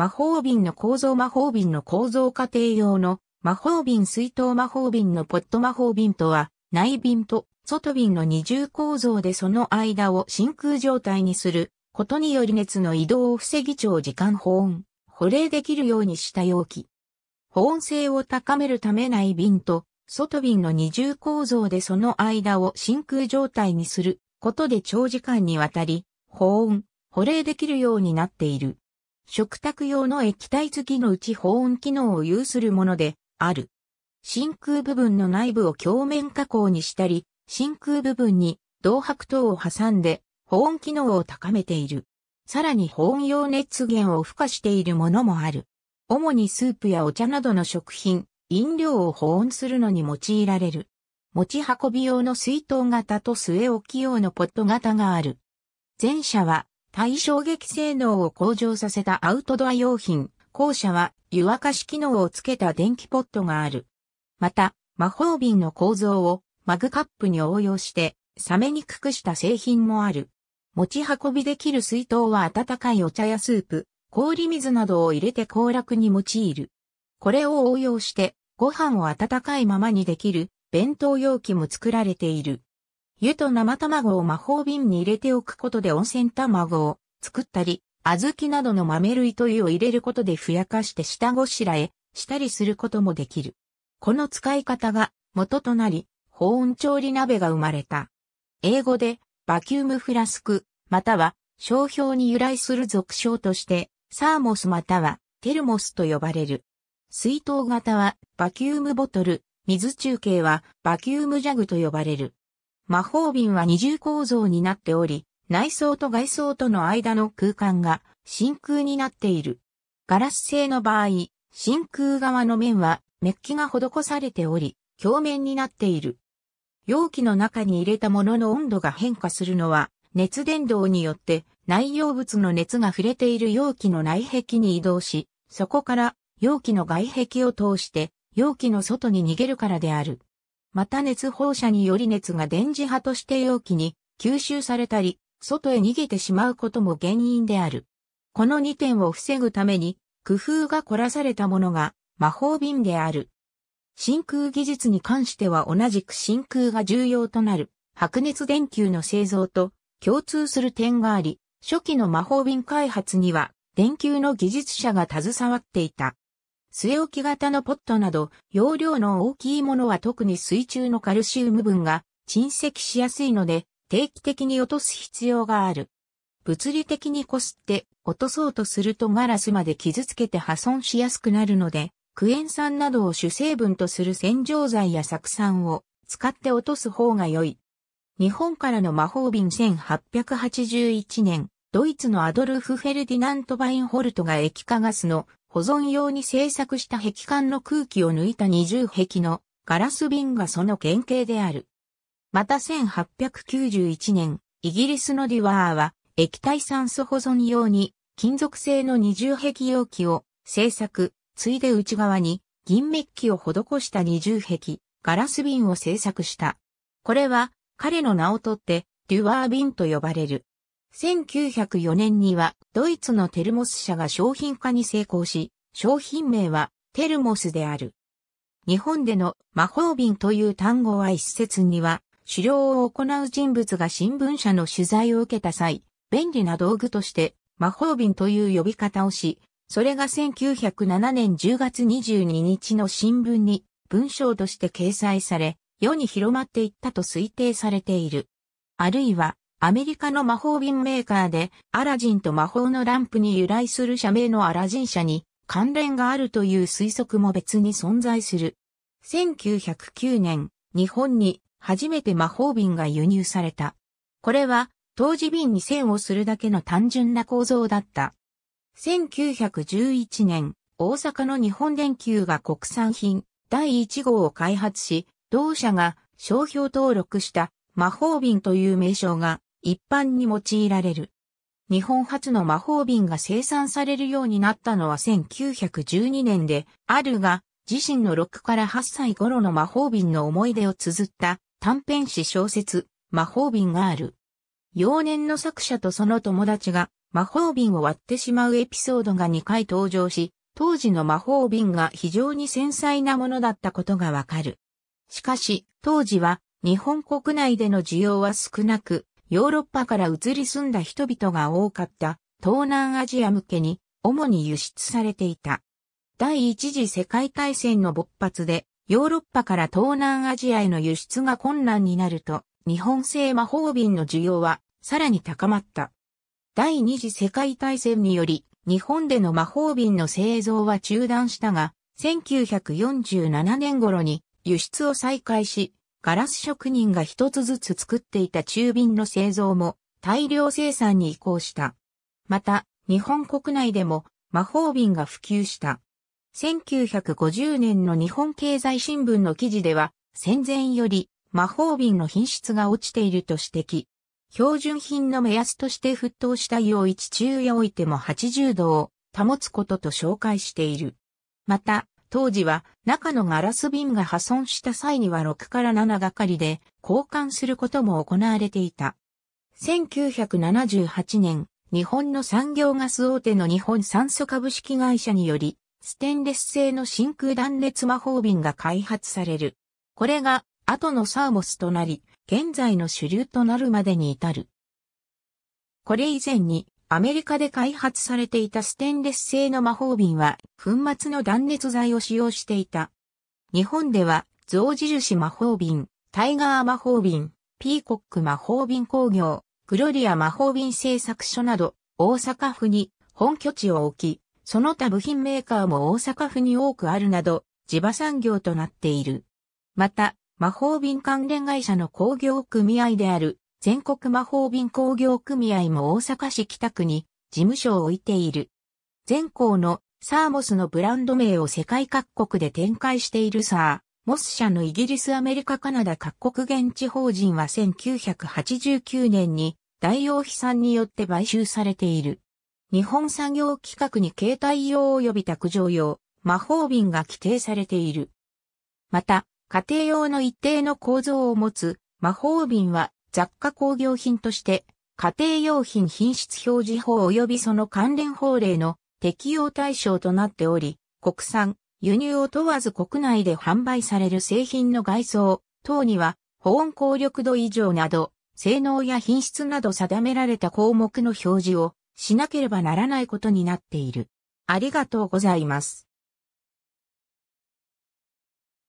魔法瓶の構造魔法瓶の構造過程用の魔法瓶水筒魔法瓶のポット魔法瓶とは内瓶と外瓶の二重構造でその間を真空状態にすることにより熱の移動を防ぎ長時間保温、保冷できるようにした容器。保温性を高めるため内瓶と外瓶の二重構造でその間を真空状態にすることで長時間にわたり保温、保冷できるようになっている。食卓用の液体付きのうち保温機能を有するものである。真空部分の内部を鏡面加工にしたり、真空部分に銅白糖を挟んで保温機能を高めている。さらに保温用熱源を付加しているものもある。主にスープやお茶などの食品、飲料を保温するのに用いられる。持ち運び用の水筒型と据え置き用のポット型がある。前者は対衝撃性能を向上させたアウトドア用品、後者は湯沸かし機能をつけた電気ポットがある。また、魔法瓶の構造をマグカップに応用して冷めにくくした製品もある。持ち運びできる水筒は温かいお茶やスープ、氷水などを入れて行楽に用いる。これを応用してご飯を温かいままにできる弁当容器も作られている。湯と生卵を魔法瓶に入れておくことで温泉卵を作ったり、小豆などの豆類と湯を入れることでふやかして下ごしらえしたりすることもできる。この使い方が元となり、保温調理鍋が生まれた。英語でバキュームフラスク、または商標に由来する俗称として、サーモスまたはテルモスと呼ばれる。水筒型はバキュームボトル、水中継はバキュームジャグと呼ばれる。魔法瓶は二重構造になっており、内装と外装との間の空間が真空になっている。ガラス製の場合、真空側の面はメッキが施されており、鏡面になっている。容器の中に入れたものの温度が変化するのは、熱伝導によって内容物の熱が触れている容器の内壁に移動し、そこから容器の外壁を通して容器の外に逃げるからである。また熱放射により熱が電磁波として容器に吸収されたり、外へ逃げてしまうことも原因である。この2点を防ぐために、工夫が凝らされたものが魔法瓶である。真空技術に関しては同じく真空が重要となる白熱電球の製造と共通する点があり、初期の魔法瓶開発には電球の技術者が携わっていた。据え置き型のポットなど、容量の大きいものは特に水中のカルシウム分が沈積しやすいので、定期的に落とす必要がある。物理的にこすって落とそうとするとガラスまで傷つけて破損しやすくなるので、クエン酸などを主成分とする洗浄剤や酢酸を使って落とす方が良い。日本からの魔法瓶1881年、ドイツのアドルフ・フェルディナント・バインホルトが液化ガスの保存用に製作した壁間の空気を抜いた二重壁のガラス瓶がその原型である。また1891年、イギリスのデュワーは液体酸素保存用に金属製の二重壁容器を製作、ついで内側に銀メッキを施した二重壁、ガラス瓶を製作した。これは彼の名をとってデュワー瓶と呼ばれる。1904年にはドイツのテルモス社が商品化に成功し、商品名はテルモスである。日本での魔法瓶という単語は一説には、狩猟を行う人物が新聞社の取材を受けた際、便利な道具として魔法瓶という呼び方をし、それが1907年10月22日の新聞に文章として掲載され、世に広まっていったと推定されている。あるいは、アメリカの魔法瓶メーカーで、アラジンと魔法のランプに由来する社名のアラジン社に関連があるという推測も別に存在する。1909年、日本に初めて魔法瓶が輸入された。これは、当時瓶に線をするだけの単純な構造だった。1911年、大阪の日本電球が国産品第1号を開発し、同社が商標登録した魔法瓶という名称が一般に用いられる。日本初の魔法瓶が生産されるようになったのは1912年で、あるが、自身の6から8歳頃の魔法瓶の思い出を綴った短編詩小説、魔法瓶がある。幼年の作者とその友達が魔法瓶を割ってしまうエピソードが2回登場し、当時の魔法瓶が非常に繊細なものだったことがわかる。しかし、当時は日本国内での需要は少なく、ヨーロッパから移り住んだ人々が多かった東南アジア向けに主に輸出されていた。第一次世界大戦の勃発でヨーロッパから東南アジアへの輸出が困難になると日本製魔法瓶の需要はさらに高まった。第二次世界大戦により日本での魔法瓶の製造は中断したが1947年頃に輸出を再開しガラス職人が一つずつ作っていた中瓶の製造も大量生産に移行した。また、日本国内でも魔法瓶が普及した。1950年の日本経済新聞の記事では、戦前より魔法瓶の品質が落ちていると指摘。標準品の目安として沸騰した湯を一中へおいても80度を保つことと紹介している。また、当時は中のガラス瓶が破損した際には6から7がかりで交換することも行われていた。1978年、日本の産業ガス大手の日本酸素株式会社により、ステンレス製の真空断熱魔法瓶が開発される。これが後のサーモスとなり、現在の主流となるまでに至る。これ以前にアメリカで開発されていたステンレス製の魔法瓶は粉末の断熱材を使用していた。日本では象印魔法瓶、タイガー魔法瓶、ピーコック魔法瓶工業、グロリア魔法瓶製作所など大阪府に本拠地を置き、その他部品メーカーも大阪府に多くあるなど地場産業となっている。また、魔法瓶関連会社の工業組合である全国魔法瓶工業組合も大阪市北区に事務所を置いている。全校のサーモスのブランド名を世界各国で展開しているサー。モス社のイギリス、アメリカ、カナダ各国現地法人は1989年に大王飛さんによって買収されている。日本産業規格に携帯用及び卓上用、魔法瓶が規定されている。また、家庭用の一定の構造を持つ魔法瓶は雑貨工業品として、家庭用品品質表示法及びその関連法令の適用対象となっており、国産、輸入を問わず国内で販売される製品の外装等には、保温効力度以上など、性能や品質など定められた項目の表示をしなければならないことになっている。ありがとうございます。